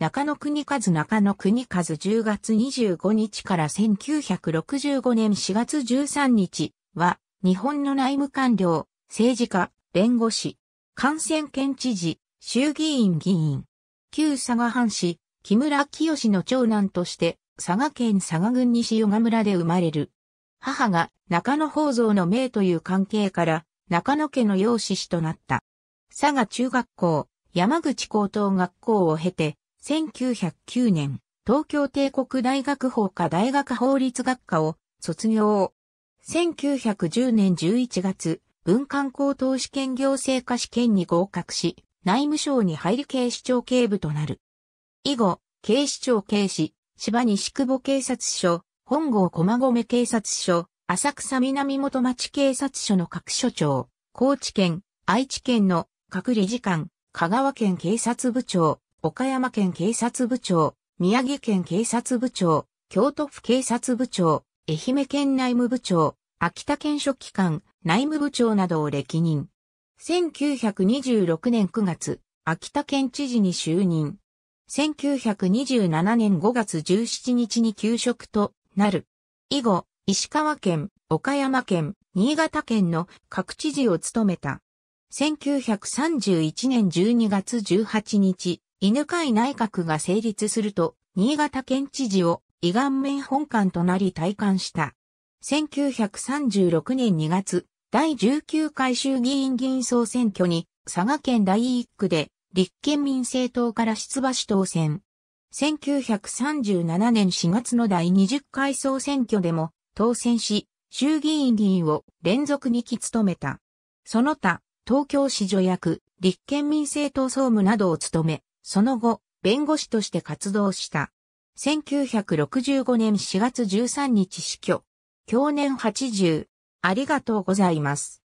中野国和中野国和10月25日から1965年4月13日は、日本の内務官僚、政治家、弁護士、感染県知事、衆議院議員、旧佐賀藩士、木村清の長男として、佐賀県佐賀郡西与賀村で生まれる。母が中野宝蔵の名という関係から、中野家の養子氏となった。佐賀中学校、山口高等学校を経て、1909年、東京帝国大学法科大学法律学科を卒業。1910年11月、文官高等試験行政科試験に合格し、内務省に入り警視庁警部となる。以後、警視庁警視、芝西久保警察署、本郷駒込警察署、浅草南元町警察署の各署長、高知県、愛知県の各理事官、香川県警察部長、岡山県警察部長、宮城県警察部長、京都府警察部長、愛媛県内務部長、秋田県書記官、内務部長などを歴任。1926年9月、秋田県知事に就任。1927年5月17日に休職となる。以後、石川県、岡山県、新潟県の各知事を務めた。1931年12月18日、犬飼内閣が成立すると、新潟県知事を、胃顔面本館となり退官した。1936年2月、第19回衆議院議員総選挙に、佐賀県第1区で、立憲民政党から出馬し当選。1937年4月の第20回総選挙でも当選し、衆議院議員を連続2期務めた。その他、東京市助役、立憲民政党総務などを務め、その後、弁護士として活動した。1965年4月13日死去。去年80。ありがとうございます。